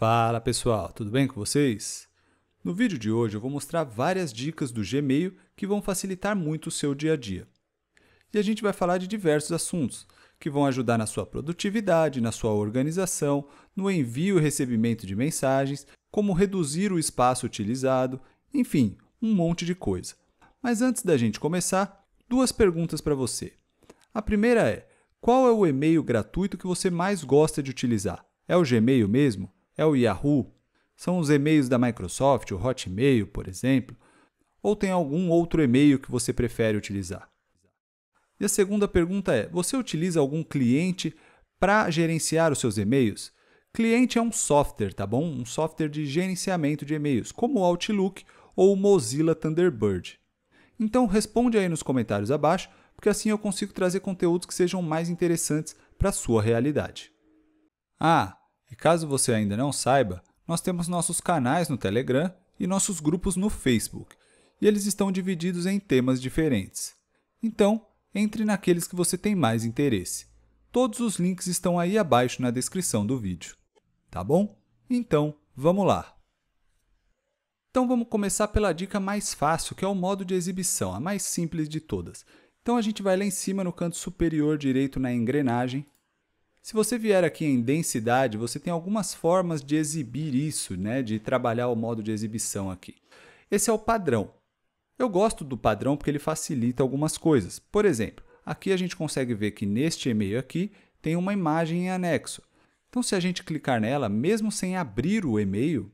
Fala pessoal, tudo bem com vocês? No vídeo de hoje eu vou mostrar várias dicas do Gmail que vão facilitar muito o seu dia a dia. E a gente vai falar de diversos assuntos que vão ajudar na sua produtividade, na sua organização, no envio e recebimento de mensagens, como reduzir o espaço utilizado, enfim, um monte de coisa. Mas antes da gente começar, duas perguntas para você. A primeira é: qual é o e-mail gratuito que você mais gosta de utilizar? É o Gmail mesmo? é o Yahoo, são os e-mails da Microsoft, o Hotmail, por exemplo, ou tem algum outro e-mail que você prefere utilizar? E a segunda pergunta é: você utiliza algum cliente para gerenciar os seus e-mails? Cliente é um software, tá bom? Um software de gerenciamento de e-mails, como o Outlook ou o Mozilla Thunderbird. Então responde aí nos comentários abaixo, porque assim eu consigo trazer conteúdos que sejam mais interessantes para a sua realidade. Ah, e caso você ainda não saiba, nós temos nossos canais no Telegram e nossos grupos no Facebook, e eles estão divididos em temas diferentes. Então, entre naqueles que você tem mais interesse. Todos os links estão aí abaixo na descrição do vídeo. Tá bom? Então, vamos lá! Então vamos começar pela dica mais fácil, que é o modo de exibição, a mais simples de todas. Então a gente vai lá em cima no canto superior direito na engrenagem, se você vier aqui em densidade, você tem algumas formas de exibir isso, né? de trabalhar o modo de exibição aqui. Esse é o padrão. Eu gosto do padrão porque ele facilita algumas coisas. Por exemplo, aqui a gente consegue ver que neste e-mail aqui tem uma imagem em anexo. Então, se a gente clicar nela, mesmo sem abrir o e-mail,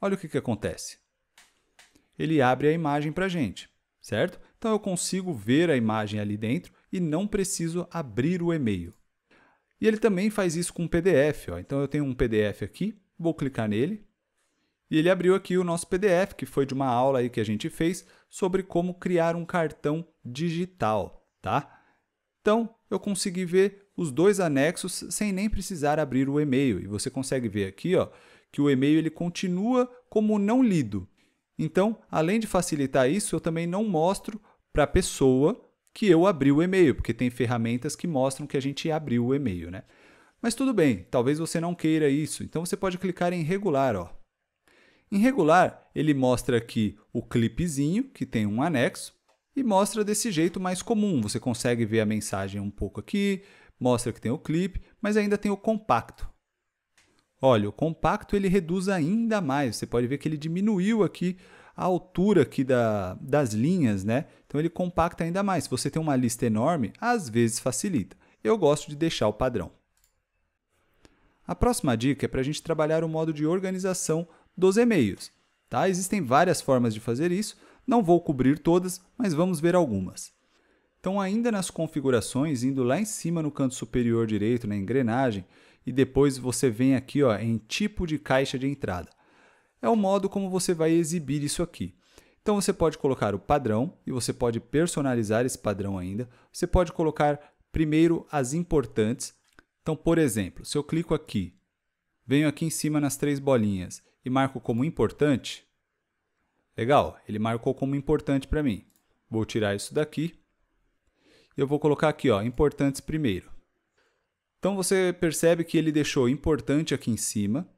olha o que, que acontece. Ele abre a imagem para a gente, certo? Então, eu consigo ver a imagem ali dentro e não preciso abrir o e-mail. E ele também faz isso com um PDF. Ó. Então eu tenho um PDF aqui, vou clicar nele. E ele abriu aqui o nosso PDF, que foi de uma aula aí que a gente fez sobre como criar um cartão digital, tá? Então, eu consegui ver os dois anexos sem nem precisar abrir o e-mail. E você consegue ver aqui, ó, que o e-mail ele continua como não lido. Então, além de facilitar isso, eu também não mostro para a pessoa que eu abri o e-mail, porque tem ferramentas que mostram que a gente abriu o e-mail, né? Mas tudo bem, talvez você não queira isso, então você pode clicar em regular, ó. Em regular, ele mostra aqui o clipezinho, que tem um anexo, e mostra desse jeito mais comum. Você consegue ver a mensagem um pouco aqui, mostra que tem o clipe, mas ainda tem o compacto. Olha, o compacto ele reduz ainda mais. Você pode ver que ele diminuiu aqui a altura aqui da, das linhas, né? Então ele compacta ainda mais. Se você tem uma lista enorme, às vezes facilita. Eu gosto de deixar o padrão. A próxima dica é para a gente trabalhar o modo de organização dos e-mails. Tá? Existem várias formas de fazer isso, não vou cobrir todas, mas vamos ver algumas. Então, ainda nas configurações, indo lá em cima no canto superior direito, na engrenagem, e depois você vem aqui ó, em tipo de caixa de entrada. É o modo como você vai exibir isso aqui. Então você pode colocar o padrão e você pode personalizar esse padrão ainda. Você pode colocar primeiro as importantes. Então, por exemplo, se eu clico aqui, venho aqui em cima nas três bolinhas e marco como importante, legal, ele marcou como importante para mim. Vou tirar isso daqui e eu vou colocar aqui, ó, importantes primeiro. Então você percebe que ele deixou importante aqui em cima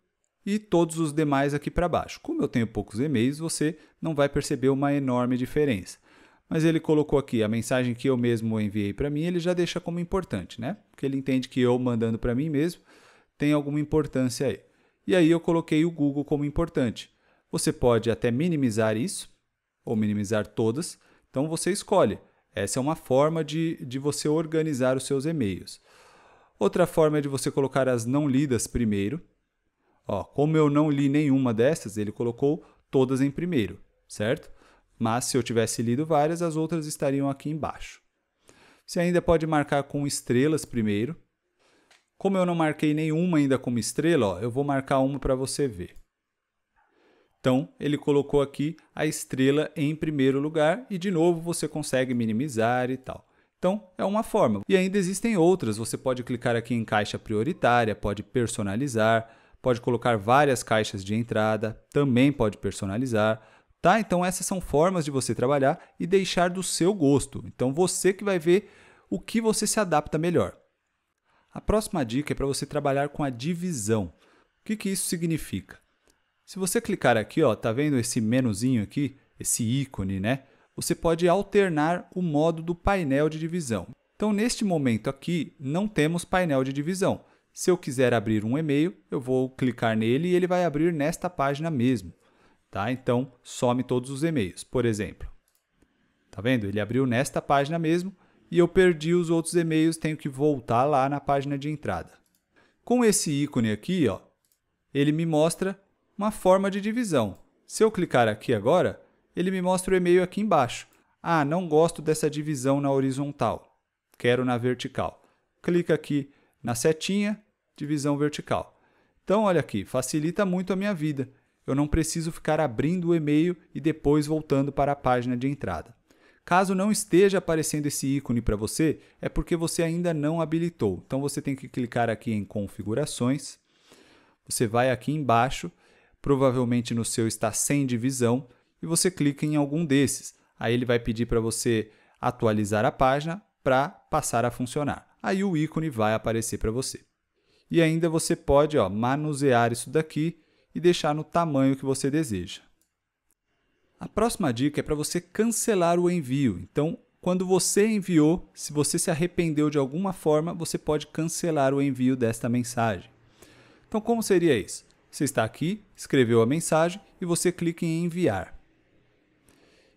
e todos os demais aqui para baixo. Como eu tenho poucos e-mails, você não vai perceber uma enorme diferença. Mas ele colocou aqui a mensagem que eu mesmo enviei para mim, ele já deixa como importante, né? Porque ele entende que eu mandando para mim mesmo tem alguma importância aí. E aí eu coloquei o Google como importante. Você pode até minimizar isso, ou minimizar todas, então você escolhe. Essa é uma forma de, de você organizar os seus e-mails. Outra forma é de você colocar as não lidas primeiro, Ó, como eu não li nenhuma dessas, ele colocou todas em primeiro, certo? Mas se eu tivesse lido várias, as outras estariam aqui embaixo. Você ainda pode marcar com estrelas primeiro. Como eu não marquei nenhuma ainda como estrela, ó, eu vou marcar uma para você ver. Então, ele colocou aqui a estrela em primeiro lugar e, de novo, você consegue minimizar e tal. Então, é uma forma. E ainda existem outras. Você pode clicar aqui em caixa prioritária, pode personalizar, pode colocar várias caixas de entrada, também pode personalizar, tá? Então essas são formas de você trabalhar e deixar do seu gosto. Então você que vai ver o que você se adapta melhor. A próxima dica é para você trabalhar com a divisão. O que, que isso significa? Se você clicar aqui, ó, tá vendo esse menuzinho aqui, esse ícone, né? Você pode alternar o modo do painel de divisão. Então, neste momento aqui, não temos painel de divisão, se eu quiser abrir um e-mail, eu vou clicar nele e ele vai abrir nesta página mesmo. Tá? Então, some todos os e-mails, por exemplo. Tá vendo? Ele abriu nesta página mesmo e eu perdi os outros e-mails, tenho que voltar lá na página de entrada. Com esse ícone aqui, ó, ele me mostra uma forma de divisão. Se eu clicar aqui agora, ele me mostra o e-mail aqui embaixo. Ah, não gosto dessa divisão na horizontal, quero na vertical. Clica aqui na setinha Divisão vertical. Então, olha aqui, facilita muito a minha vida. Eu não preciso ficar abrindo o e-mail e depois voltando para a página de entrada. Caso não esteja aparecendo esse ícone para você, é porque você ainda não habilitou. Então você tem que clicar aqui em configurações. Você vai aqui embaixo, provavelmente no seu está sem divisão, e você clica em algum desses. Aí ele vai pedir para você atualizar a página para passar a funcionar. Aí o ícone vai aparecer para você. E ainda você pode ó, manusear isso daqui e deixar no tamanho que você deseja. A próxima dica é para você cancelar o envio. Então, quando você enviou, se você se arrependeu de alguma forma, você pode cancelar o envio desta mensagem. Então, como seria isso? Você está aqui, escreveu a mensagem e você clica em enviar.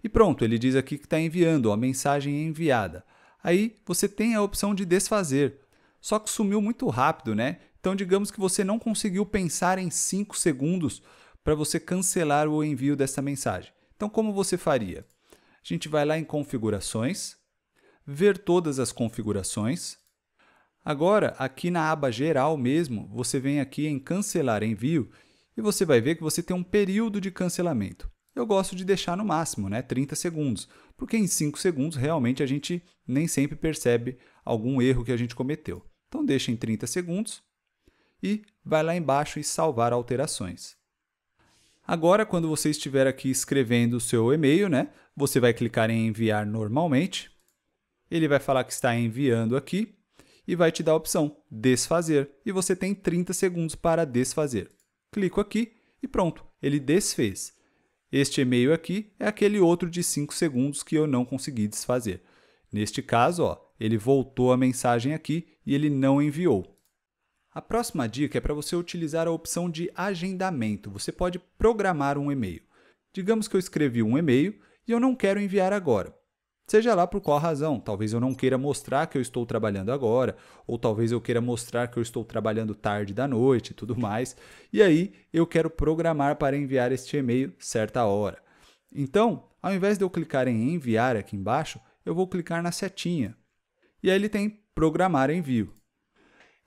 E pronto, ele diz aqui que está enviando, a mensagem é enviada. Aí você tem a opção de desfazer só que sumiu muito rápido, né? Então, digamos que você não conseguiu pensar em 5 segundos para você cancelar o envio dessa mensagem. Então, como você faria? A gente vai lá em configurações, ver todas as configurações. Agora, aqui na aba geral mesmo, você vem aqui em cancelar envio e você vai ver que você tem um período de cancelamento. Eu gosto de deixar no máximo, né, 30 segundos, porque em 5 segundos realmente a gente nem sempre percebe algum erro que a gente cometeu. Então deixa em 30 segundos e vai lá embaixo e salvar alterações. Agora, quando você estiver aqui escrevendo o seu e-mail, né, você vai clicar em enviar normalmente. Ele vai falar que está enviando aqui e vai te dar a opção desfazer. E você tem 30 segundos para desfazer. Clico aqui e pronto, ele desfez. Este e-mail aqui é aquele outro de 5 segundos que eu não consegui desfazer. Neste caso, ó, ele voltou a mensagem aqui e ele não enviou. A próxima dica é para você utilizar a opção de agendamento. Você pode programar um e-mail. Digamos que eu escrevi um e-mail e eu não quero enviar agora. Seja lá por qual razão, talvez eu não queira mostrar que eu estou trabalhando agora, ou talvez eu queira mostrar que eu estou trabalhando tarde da noite e tudo mais, e aí eu quero programar para enviar este e-mail certa hora. Então, ao invés de eu clicar em enviar aqui embaixo, eu vou clicar na setinha e aí ele tem programar envio.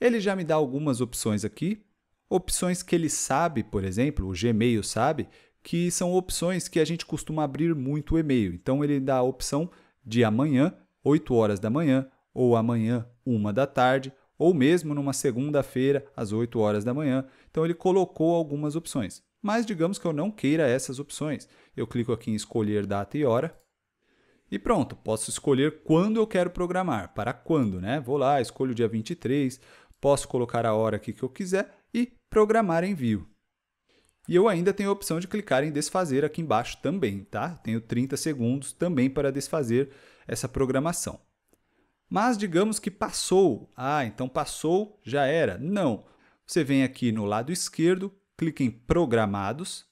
Ele já me dá algumas opções aqui, opções que ele sabe, por exemplo, o Gmail sabe, que são opções que a gente costuma abrir muito o e-mail. Então ele dá a opção de amanhã, 8 horas da manhã, ou amanhã, 1 da tarde, ou mesmo numa segunda-feira, às 8 horas da manhã. Então ele colocou algumas opções. Mas digamos que eu não queira essas opções. Eu clico aqui em escolher data e hora e pronto, posso escolher quando eu quero programar, para quando, né? Vou lá, escolho o dia 23, posso colocar a hora aqui que eu quiser e programar envio. E eu ainda tenho a opção de clicar em desfazer aqui embaixo também, tá? Tenho 30 segundos também para desfazer essa programação. Mas digamos que passou. Ah, então passou, já era. Não. Você vem aqui no lado esquerdo, clica em Programados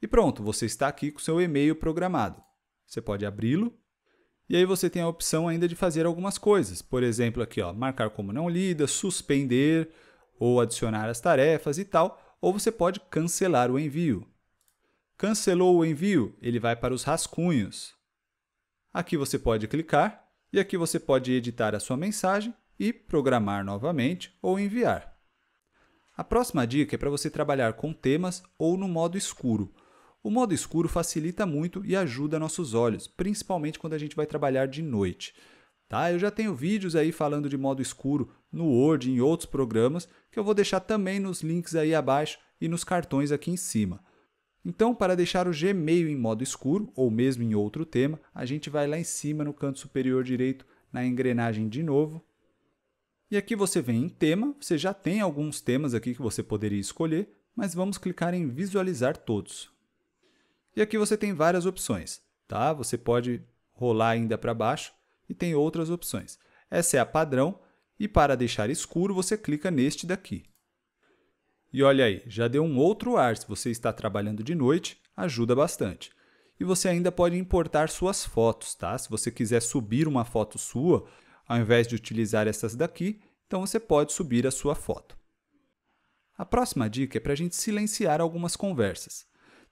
e pronto, você está aqui com seu e-mail programado. Você pode abri-lo e aí você tem a opção ainda de fazer algumas coisas. Por exemplo, aqui, ó, marcar como não lida, suspender ou adicionar as tarefas e tal, ou você pode cancelar o envio. Cancelou o envio, ele vai para os rascunhos. Aqui você pode clicar e aqui você pode editar a sua mensagem e programar novamente ou enviar. A próxima dica é para você trabalhar com temas ou no modo escuro, o modo escuro facilita muito e ajuda nossos olhos, principalmente quando a gente vai trabalhar de noite. Tá? Eu já tenho vídeos aí falando de modo escuro no Word e em outros programas que eu vou deixar também nos links aí abaixo e nos cartões aqui em cima. Então, para deixar o Gmail em modo escuro ou mesmo em outro tema, a gente vai lá em cima no canto superior direito na engrenagem de novo. E aqui você vem em tema, você já tem alguns temas aqui que você poderia escolher, mas vamos clicar em visualizar todos. E aqui você tem várias opções, tá? Você pode rolar ainda para baixo e tem outras opções. Essa é a padrão e para deixar escuro você clica neste daqui. E olha aí, já deu um outro ar. Se você está trabalhando de noite, ajuda bastante. E você ainda pode importar suas fotos, tá? Se você quiser subir uma foto sua, ao invés de utilizar essas daqui, então você pode subir a sua foto. A próxima dica é para a gente silenciar algumas conversas.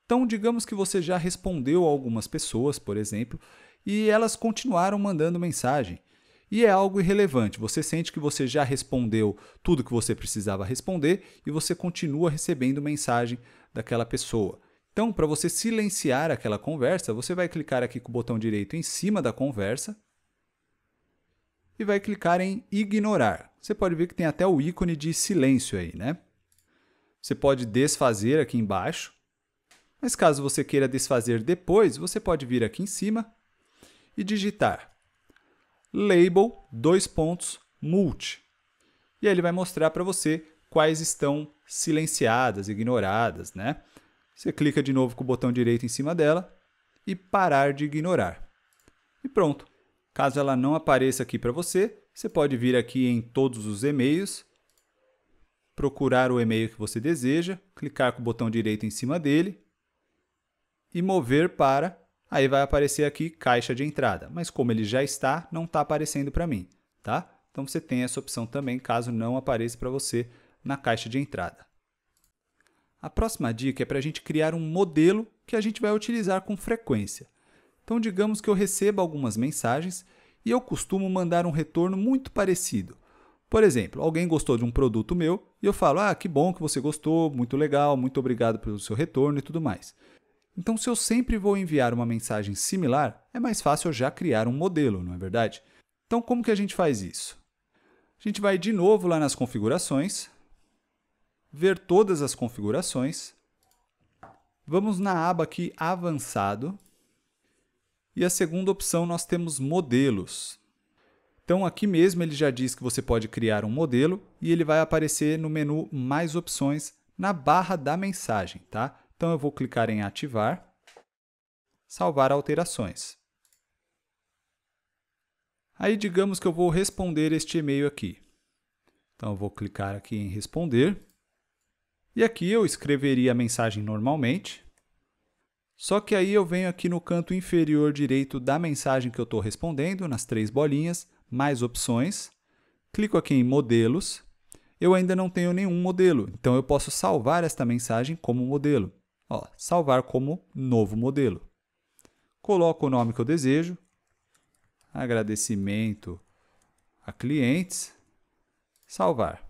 Então, digamos que você já respondeu a algumas pessoas, por exemplo, e elas continuaram mandando mensagem. E é algo irrelevante, você sente que você já respondeu tudo que você precisava responder e você continua recebendo mensagem daquela pessoa. Então, para você silenciar aquela conversa, você vai clicar aqui com o botão direito em cima da conversa e vai clicar em ignorar. Você pode ver que tem até o ícone de silêncio aí, né? Você pode desfazer aqui embaixo mas caso você queira desfazer depois, você pode vir aqui em cima e digitar label dois pontos multi. E aí ele vai mostrar para você quais estão silenciadas, ignoradas, né? Você clica de novo com o botão direito em cima dela e parar de ignorar. E pronto. Caso ela não apareça aqui para você, você pode vir aqui em todos os e-mails, procurar o e-mail que você deseja, clicar com o botão direito em cima dele e mover para. Aí vai aparecer aqui caixa de entrada, mas como ele já está, não está aparecendo para mim, tá? Então você tem essa opção também, caso não apareça para você na caixa de entrada. A próxima dica é para a gente criar um modelo que a gente vai utilizar com frequência. Então, digamos que eu receba algumas mensagens e eu costumo mandar um retorno muito parecido. Por exemplo, alguém gostou de um produto meu e eu falo: Ah, que bom que você gostou, muito legal, muito obrigado pelo seu retorno e tudo mais. Então, se eu sempre vou enviar uma mensagem similar, é mais fácil eu já criar um modelo, não é verdade? Então, como que a gente faz isso? A gente vai de novo lá nas configurações, ver todas as configurações. Vamos na aba aqui Avançado. E a segunda opção nós temos Modelos. Então aqui mesmo ele já diz que você pode criar um modelo e ele vai aparecer no menu Mais opções na barra da mensagem, tá? Então eu vou clicar em ativar, salvar alterações. Aí digamos que eu vou responder este e-mail aqui. Então eu vou clicar aqui em responder. E aqui eu escreveria a mensagem normalmente. Só que aí eu venho aqui no canto inferior direito da mensagem que eu estou respondendo, nas três bolinhas, mais opções. Clico aqui em modelos. Eu ainda não tenho nenhum modelo, então eu posso salvar esta mensagem como modelo. Ó, salvar como novo modelo. Coloco o nome que eu desejo, agradecimento a clientes, salvar.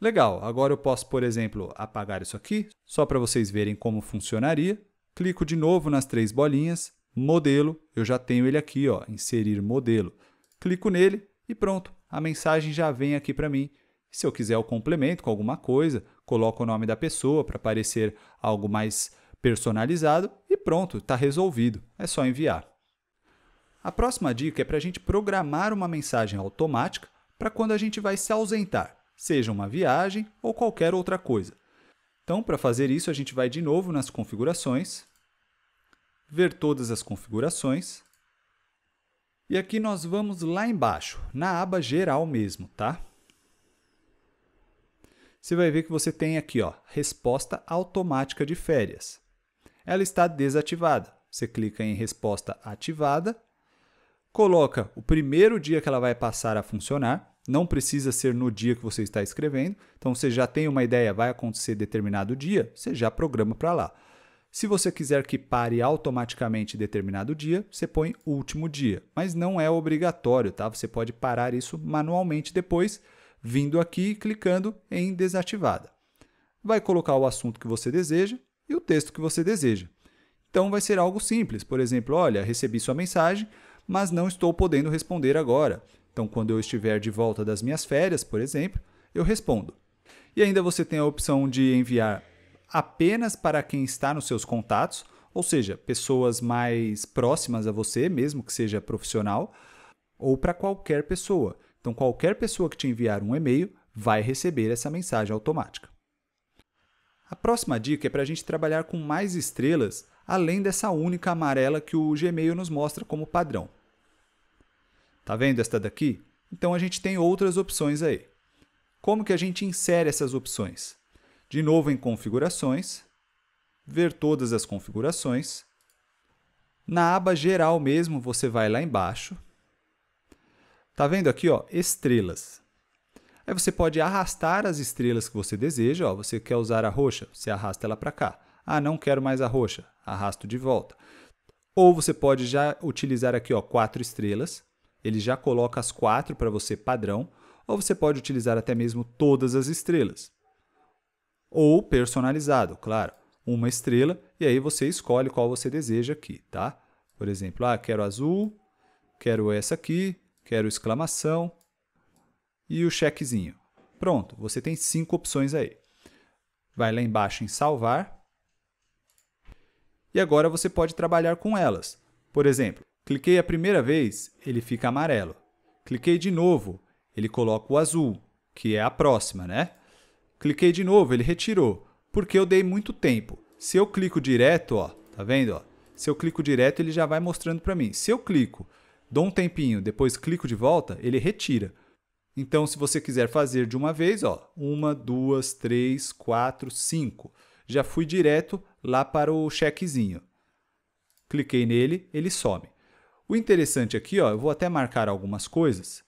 Legal, agora eu posso, por exemplo, apagar isso aqui, só para vocês verem como funcionaria. Clico de novo nas três bolinhas, modelo, eu já tenho ele aqui, ó, inserir modelo. Clico nele e pronto, a mensagem já vem aqui para mim. Se eu quiser o complemento com alguma coisa, coloca o nome da pessoa para parecer algo mais personalizado e pronto, está resolvido. É só enviar. A próxima dica é para a gente programar uma mensagem automática para quando a gente vai se ausentar, seja uma viagem ou qualquer outra coisa. Então, para fazer isso, a gente vai de novo nas configurações, ver todas as configurações. E aqui nós vamos lá embaixo, na aba geral mesmo, tá? você vai ver que você tem aqui, ó, resposta automática de férias. Ela está desativada. Você clica em resposta ativada, coloca o primeiro dia que ela vai passar a funcionar, não precisa ser no dia que você está escrevendo, então você já tem uma ideia, vai acontecer determinado dia, você já programa para lá. Se você quiser que pare automaticamente determinado dia, você põe último dia, mas não é obrigatório, tá? Você pode parar isso manualmente depois, vindo aqui clicando em desativada. Vai colocar o assunto que você deseja e o texto que você deseja. Então vai ser algo simples, por exemplo, olha, recebi sua mensagem, mas não estou podendo responder agora. Então quando eu estiver de volta das minhas férias, por exemplo, eu respondo. E ainda você tem a opção de enviar apenas para quem está nos seus contatos, ou seja, pessoas mais próximas a você, mesmo que seja profissional, ou para qualquer pessoa. Então, qualquer pessoa que te enviar um e-mail vai receber essa mensagem automática. A próxima dica é para a gente trabalhar com mais estrelas, além dessa única amarela que o Gmail nos mostra como padrão. Tá vendo esta daqui? Então a gente tem outras opções aí. Como que a gente insere essas opções? De novo em configurações, ver todas as configurações. Na aba geral mesmo, você vai lá embaixo, Tá vendo aqui, ó, estrelas. Aí você pode arrastar as estrelas que você deseja, ó, você quer usar a roxa, você arrasta ela para cá. Ah, não quero mais a roxa, arrasto de volta. Ou você pode já utilizar aqui, ó, quatro estrelas. Ele já coloca as quatro para você padrão, ou você pode utilizar até mesmo todas as estrelas. Ou personalizado, claro, uma estrela e aí você escolhe qual você deseja aqui, tá? Por exemplo, ah, quero azul, quero essa aqui, quero exclamação e o chequezinho. Pronto, você tem cinco opções aí. Vai lá embaixo em salvar. E agora você pode trabalhar com elas. Por exemplo, cliquei a primeira vez, ele fica amarelo. Cliquei de novo, ele coloca o azul, que é a próxima, né? Cliquei de novo, ele retirou, porque eu dei muito tempo. Se eu clico direto, ó, tá vendo, ó? Se eu clico direto, ele já vai mostrando para mim. Se eu clico dou um tempinho, depois clico de volta, ele retira. Então, se você quiser fazer de uma vez, ó, uma, duas, três, quatro, cinco. Já fui direto lá para o chequezinho. Cliquei nele, ele some. O interessante aqui, ó, eu vou até marcar algumas coisas.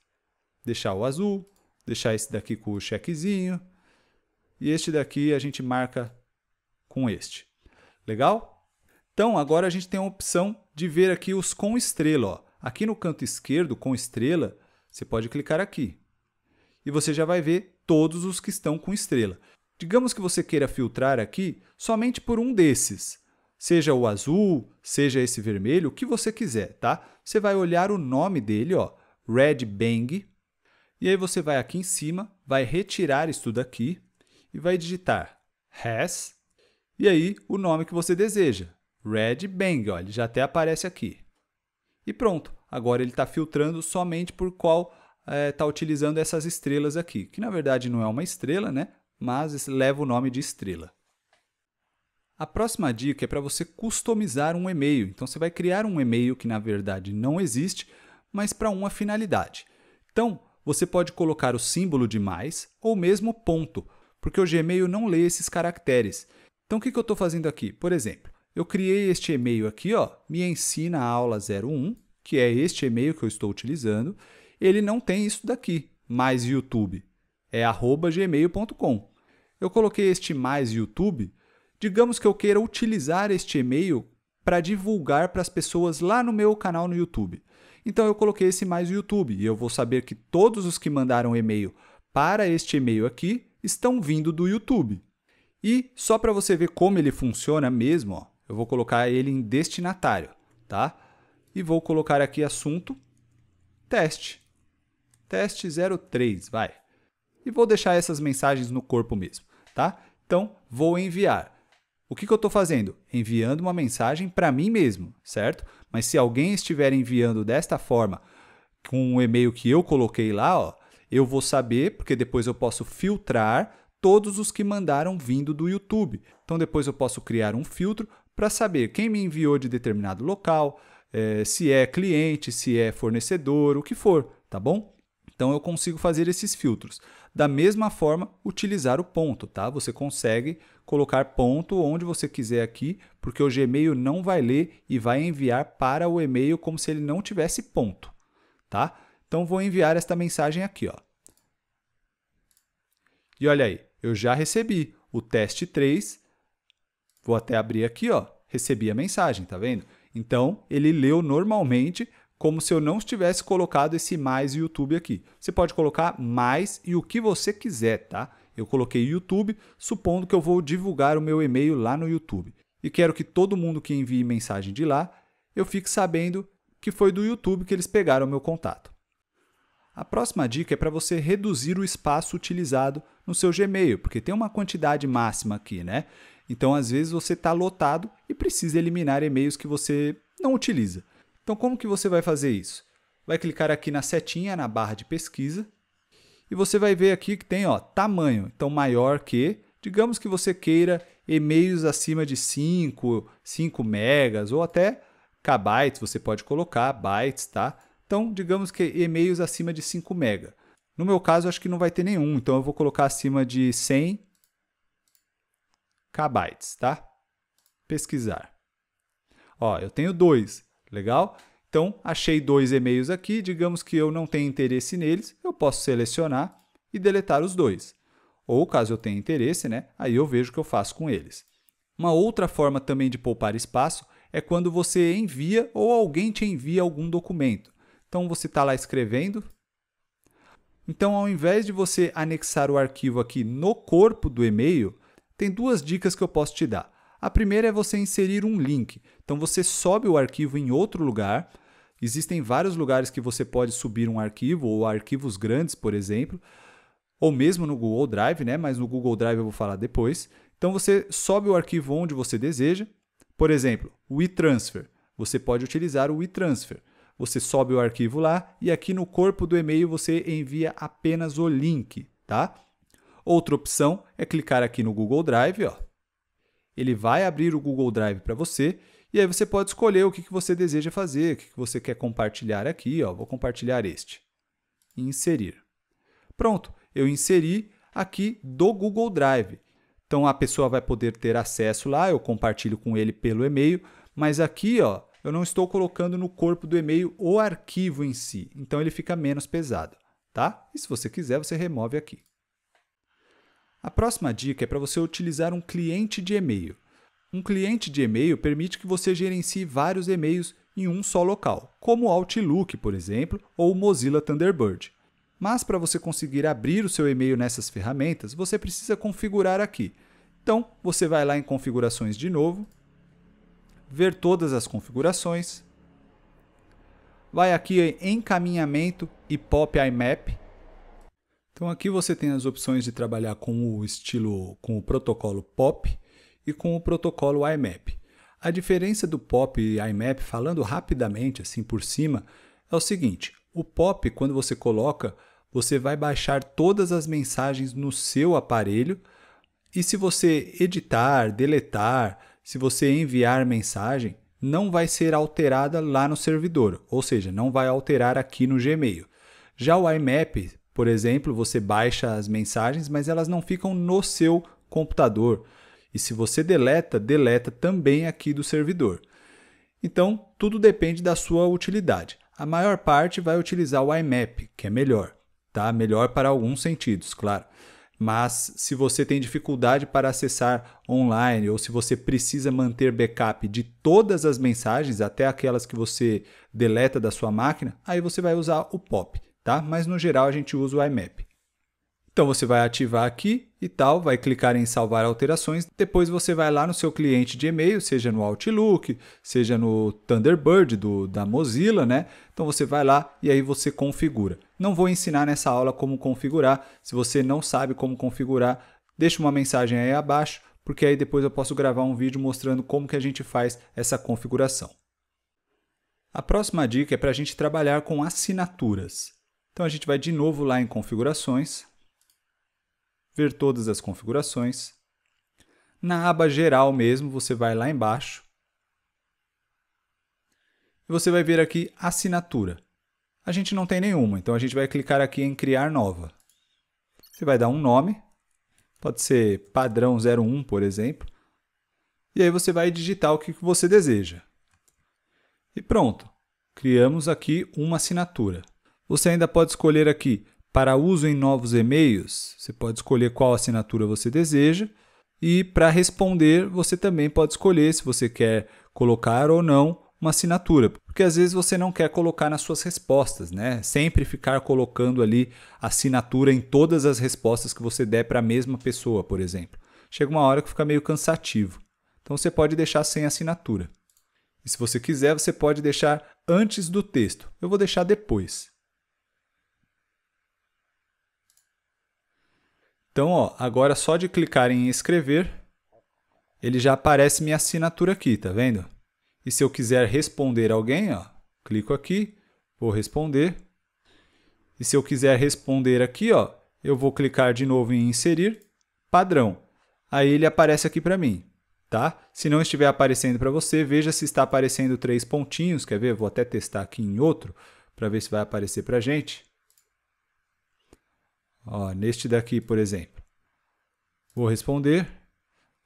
Deixar o azul, deixar esse daqui com o chequezinho. E este daqui a gente marca com este. Legal? Então, agora a gente tem a opção de ver aqui os com estrela. Ó. Aqui no canto esquerdo, com estrela, você pode clicar aqui. E você já vai ver todos os que estão com estrela. Digamos que você queira filtrar aqui somente por um desses. Seja o azul, seja esse vermelho, o que você quiser, tá? Você vai olhar o nome dele, ó, Red Bang. E aí você vai aqui em cima, vai retirar isso daqui e vai digitar has e aí o nome que você deseja. Red Bang, ó, ele já até aparece aqui. E pronto, agora ele está filtrando somente por qual está é, tá utilizando essas estrelas aqui, que na verdade não é uma estrela, né? mas leva o nome de estrela. A próxima dica é para você customizar um e-mail. Então você vai criar um e-mail que na verdade não existe, mas para uma finalidade. Então você pode colocar o símbolo de mais ou mesmo ponto, porque o Gmail não lê esses caracteres. Então o que, que eu estou fazendo aqui? Por exemplo, eu criei este e-mail aqui, ó, me ensina aula 01, que é este e-mail que eu estou utilizando. Ele não tem isso daqui, mais YouTube, é gmail.com. Eu coloquei este mais YouTube, digamos que eu queira utilizar este e-mail para divulgar para as pessoas lá no meu canal no YouTube. Então eu coloquei esse mais YouTube e eu vou saber que todos os que mandaram e-mail para este e-mail aqui estão vindo do YouTube. E só para você ver como ele funciona mesmo, ó, eu vou colocar ele em destinatário, tá? E vou colocar aqui assunto teste. Teste 03, vai. E vou deixar essas mensagens no corpo mesmo, tá? Então, vou enviar. O que, que eu estou fazendo? Enviando uma mensagem para mim mesmo, certo? Mas se alguém estiver enviando desta forma, com o e-mail que eu coloquei lá, ó, eu vou saber, porque depois eu posso filtrar todos os que mandaram vindo do YouTube. Então depois eu posso criar um filtro para saber quem me enviou de determinado local, é, se é cliente, se é fornecedor, o que for, tá bom? Então eu consigo fazer esses filtros. Da mesma forma, utilizar o ponto, tá? Você consegue colocar ponto onde você quiser aqui, porque o Gmail não vai ler e vai enviar para o e-mail como se ele não tivesse ponto, tá? Então vou enviar esta mensagem aqui, ó. E olha aí, eu já recebi o teste 3 Vou até abrir aqui, ó. Recebi a mensagem, tá vendo? Então, ele leu normalmente como se eu não tivesse colocado esse mais YouTube aqui. Você pode colocar mais e o que você quiser, tá? Eu coloquei YouTube, supondo que eu vou divulgar o meu e-mail lá no YouTube. E quero que todo mundo que envie mensagem de lá, eu fique sabendo que foi do YouTube que eles pegaram o meu contato. A próxima dica é para você reduzir o espaço utilizado no seu Gmail, porque tem uma quantidade máxima aqui, né? Então, às vezes, você está lotado e precisa eliminar e-mails que você não utiliza. Então, como que você vai fazer isso? Vai clicar aqui na setinha, na barra de pesquisa, e você vai ver aqui que tem ó, tamanho, então maior que, digamos que você queira e-mails acima de 5, 5 megas ou até kbytes, você pode colocar bytes, tá? Então, digamos que e-mails acima de 5 mega. No meu caso, acho que não vai ter nenhum, então eu vou colocar acima de 100 kbytes, tá? Pesquisar. Ó, eu tenho dois, legal? Então, achei dois e-mails aqui, digamos que eu não tenho interesse neles, eu posso selecionar e deletar os dois. Ou, caso eu tenha interesse, né, aí eu vejo o que eu faço com eles. Uma outra forma também de poupar espaço é quando você envia ou alguém te envia algum documento. Então, você está lá escrevendo. Então, ao invés de você anexar o arquivo aqui no corpo do e-mail, tem duas dicas que eu posso te dar. A primeira é você inserir um link. Então você sobe o arquivo em outro lugar. Existem vários lugares que você pode subir um arquivo, ou arquivos grandes, por exemplo, ou mesmo no Google Drive, né? mas no Google Drive eu vou falar depois. Então você sobe o arquivo onde você deseja. Por exemplo, o e-transfer. Você pode utilizar o e-transfer. Você sobe o arquivo lá e aqui no corpo do e-mail você envia apenas o link, tá? Outra opção é clicar aqui no Google Drive, ó. ele vai abrir o Google Drive para você e aí você pode escolher o que, que você deseja fazer, o que, que você quer compartilhar aqui. Ó. Vou compartilhar este. Inserir. Pronto, eu inseri aqui do Google Drive. Então a pessoa vai poder ter acesso lá, eu compartilho com ele pelo e-mail, mas aqui ó, eu não estou colocando no corpo do e-mail o arquivo em si, então ele fica menos pesado, tá? E se você quiser, você remove aqui. A próxima dica é para você utilizar um cliente de e-mail. Um cliente de e-mail permite que você gerencie vários e-mails em um só local, como o Outlook, por exemplo, ou o Mozilla Thunderbird. Mas para você conseguir abrir o seu e-mail nessas ferramentas, você precisa configurar aqui. Então, você vai lá em configurações de novo, ver todas as configurações, vai aqui em encaminhamento e pop IMAP então aqui você tem as opções de trabalhar com o estilo, com o protocolo POP e com o protocolo IMAP. A diferença do POP e IMAP, falando rapidamente assim por cima, é o seguinte: o POP, quando você coloca, você vai baixar todas as mensagens no seu aparelho e se você editar, deletar, se você enviar mensagem, não vai ser alterada lá no servidor, ou seja, não vai alterar aqui no Gmail. Já o IMAP, por exemplo, você baixa as mensagens, mas elas não ficam no seu computador. E se você deleta, deleta também aqui do servidor. Então, tudo depende da sua utilidade. A maior parte vai utilizar o IMAP, que é melhor, tá? Melhor para alguns sentidos, claro. Mas se você tem dificuldade para acessar online ou se você precisa manter backup de todas as mensagens, até aquelas que você deleta da sua máquina, aí você vai usar o POP tá? Mas no geral a gente usa o IMAP. Então você vai ativar aqui e tal, vai clicar em salvar alterações. Depois você vai lá no seu cliente de e-mail, seja no Outlook, seja no Thunderbird do, da Mozilla, né? Então você vai lá e aí você configura. Não vou ensinar nessa aula como configurar. Se você não sabe como configurar, deixa uma mensagem aí abaixo, porque aí depois eu posso gravar um vídeo mostrando como que a gente faz essa configuração. A próxima dica é para a gente trabalhar com assinaturas. Então a gente vai de novo lá em configurações, ver todas as configurações. Na aba geral mesmo, você vai lá embaixo e você vai ver aqui assinatura. A gente não tem nenhuma, então a gente vai clicar aqui em criar nova. Você vai dar um nome, pode ser padrão 01, por exemplo. E aí você vai digitar o que você deseja. E pronto, criamos aqui uma assinatura. Você ainda pode escolher aqui para uso em novos e-mails, você pode escolher qual assinatura você deseja. E para responder, você também pode escolher se você quer colocar ou não uma assinatura, porque às vezes você não quer colocar nas suas respostas, né? Sempre ficar colocando ali assinatura em todas as respostas que você der para a mesma pessoa, por exemplo. Chega uma hora que fica meio cansativo. Então você pode deixar sem assinatura. E se você quiser, você pode deixar antes do texto. Eu vou deixar depois. Então, ó, agora só de clicar em escrever, ele já aparece minha assinatura aqui, tá vendo? E se eu quiser responder alguém, ó, clico aqui, vou responder. E se eu quiser responder aqui, ó, eu vou clicar de novo em inserir padrão. Aí ele aparece aqui para mim, tá? Se não estiver aparecendo para você, veja se está aparecendo três pontinhos, quer ver? Vou até testar aqui em outro para ver se vai aparecer para gente. Ó, neste daqui, por exemplo. Vou responder.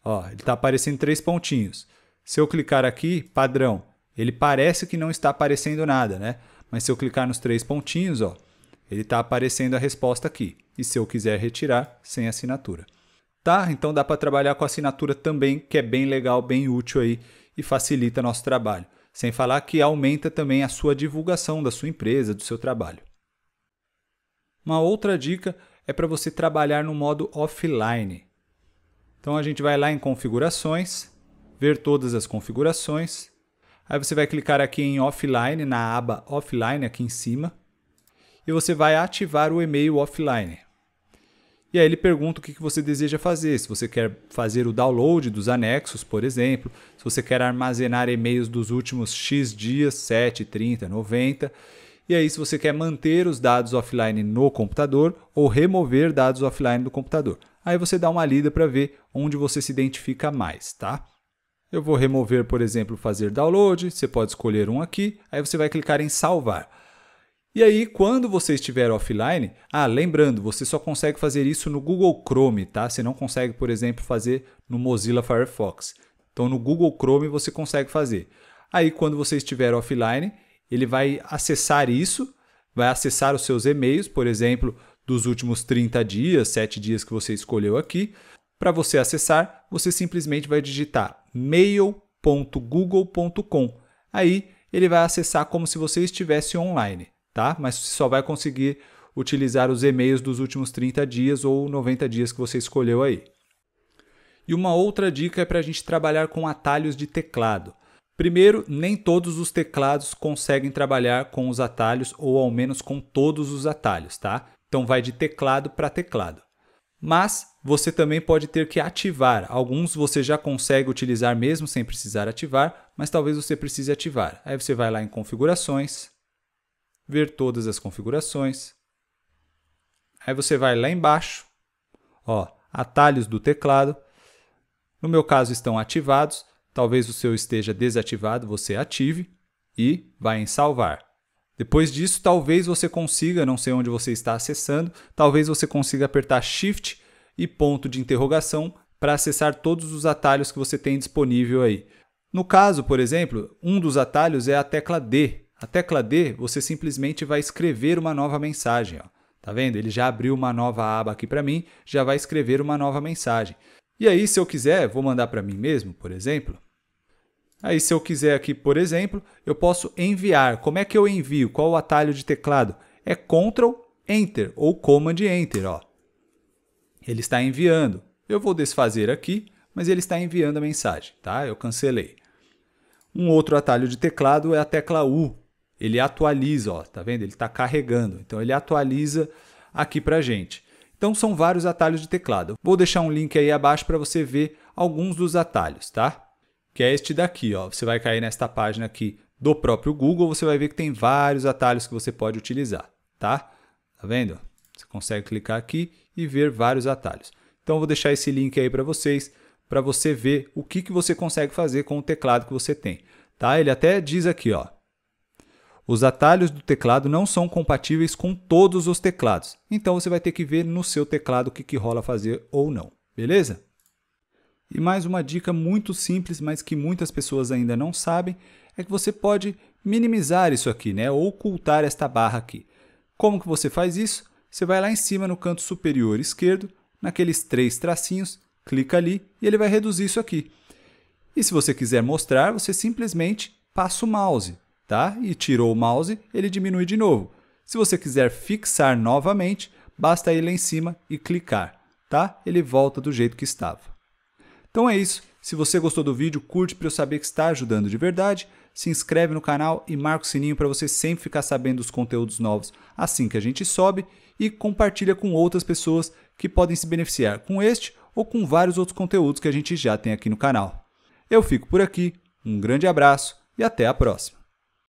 Ó, ele está aparecendo três pontinhos. Se eu clicar aqui, padrão, ele parece que não está aparecendo nada, né? Mas se eu clicar nos três pontinhos, ó, ele está aparecendo a resposta aqui. E se eu quiser retirar, sem assinatura. Tá? Então dá para trabalhar com assinatura também, que é bem legal, bem útil aí e facilita nosso trabalho. Sem falar que aumenta também a sua divulgação da sua empresa, do seu trabalho. Uma outra dica é para você trabalhar no modo offline. Então a gente vai lá em configurações, ver todas as configurações. Aí você vai clicar aqui em offline, na aba offline aqui em cima, e você vai ativar o e-mail offline. E aí ele pergunta o que você deseja fazer, se você quer fazer o download dos anexos, por exemplo, se você quer armazenar e-mails dos últimos X dias, 7, 30, 90, e aí, se você quer manter os dados offline no computador ou remover dados offline do computador, aí você dá uma lida para ver onde você se identifica mais, tá? Eu vou remover, por exemplo, fazer download, você pode escolher um aqui, aí você vai clicar em salvar. E aí, quando você estiver offline, ah, lembrando, você só consegue fazer isso no Google Chrome, tá? Você não consegue, por exemplo, fazer no Mozilla Firefox. Então, no Google Chrome você consegue fazer. Aí, quando você estiver offline, ele vai acessar isso, vai acessar os seus e-mails, por exemplo, dos últimos 30 dias, 7 dias que você escolheu aqui. Para você acessar, você simplesmente vai digitar mail.google.com. Aí ele vai acessar como se você estivesse online, tá? Mas você só vai conseguir utilizar os e-mails dos últimos 30 dias ou 90 dias que você escolheu aí. E uma outra dica é para a gente trabalhar com atalhos de teclado. Primeiro, nem todos os teclados conseguem trabalhar com os atalhos ou ao menos com todos os atalhos, tá? Então vai de teclado para teclado. Mas você também pode ter que ativar. Alguns você já consegue utilizar mesmo sem precisar ativar, mas talvez você precise ativar. Aí você vai lá em configurações, ver todas as configurações. Aí você vai lá embaixo, ó, atalhos do teclado. No meu caso estão ativados Talvez o seu esteja desativado, você ative e vai em salvar. Depois disso, talvez você consiga, não sei onde você está acessando, talvez você consiga apertar Shift e ponto de interrogação para acessar todos os atalhos que você tem disponível aí. No caso, por exemplo, um dos atalhos é a tecla D. A tecla D, você simplesmente vai escrever uma nova mensagem. Ó. Tá vendo? Ele já abriu uma nova aba aqui para mim, já vai escrever uma nova mensagem. E aí, se eu quiser, vou mandar para mim mesmo, por exemplo. Aí, se eu quiser aqui, por exemplo, eu posso enviar. Como é que eu envio? Qual o atalho de teclado? É Ctrl Enter ou Command Enter. Ó. Ele está enviando. Eu vou desfazer aqui, mas ele está enviando a mensagem. Tá? Eu cancelei. Um outro atalho de teclado é a tecla U. Ele atualiza, ó, tá vendo? Ele está carregando. Então ele atualiza aqui para gente. Então são vários atalhos de teclado. Vou deixar um link aí abaixo para você ver alguns dos atalhos, tá? Que é este daqui, ó. Você vai cair nesta página aqui do próprio Google, você vai ver que tem vários atalhos que você pode utilizar, tá? Tá vendo? Você consegue clicar aqui e ver vários atalhos. Então vou deixar esse link aí para vocês, para você ver o que, que você consegue fazer com o teclado que você tem. Tá? Ele até diz aqui, ó, os atalhos do teclado não são compatíveis com todos os teclados, então você vai ter que ver no seu teclado o que, que rola fazer ou não, beleza? E mais uma dica muito simples, mas que muitas pessoas ainda não sabem, é que você pode minimizar isso aqui, né? ocultar esta barra aqui. Como que você faz isso? Você vai lá em cima no canto superior esquerdo, naqueles três tracinhos, clica ali e ele vai reduzir isso aqui. E se você quiser mostrar, você simplesmente passa o mouse tá? e tirou o mouse, ele diminui de novo. Se você quiser fixar novamente, basta ir lá em cima e clicar, tá? Ele volta do jeito que estava. Então é isso. Se você gostou do vídeo, curte para eu saber que está ajudando de verdade, se inscreve no canal e marca o sininho para você sempre ficar sabendo dos conteúdos novos assim que a gente sobe e compartilha com outras pessoas que podem se beneficiar com este ou com vários outros conteúdos que a gente já tem aqui no canal. Eu fico por aqui, um grande abraço e até a próxima!